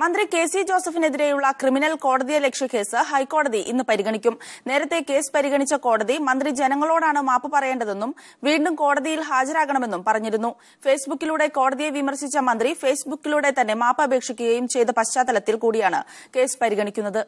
മന്ത്രി K C ജോസഫിനെതിരെയുള്ള criminal കോടതിയെ ലക്ഷ്യ case ഹൈക്കോടതി ഇന്ന് പരിഗണിക്കും നേരത്തെ കേസ് പരിഗണിച്ച കോടതി മന്ത്രി ജനങ്ങളോടാണ് മാപ്പ് പറയേണ്ടതെന്നും വീണ്ടും കോടതിയിൽ ഹാജരാകണമെന്നും പറഞ്ഞിരുന്നു ഫേസ്ബുക്കിലൂടെ കോടതിയെ വിമർശിച്ച മന്ത്രി ഫേസ്ബുക്കിലൂടെ തന്നെ മാപ്പ് അപേക്ഷിക്കുകയും ചെയ്ത പശ്ചാത്തലത്തിൽ കൂടിയാണ് കേസ് പരിഗണിക്കുന്നത്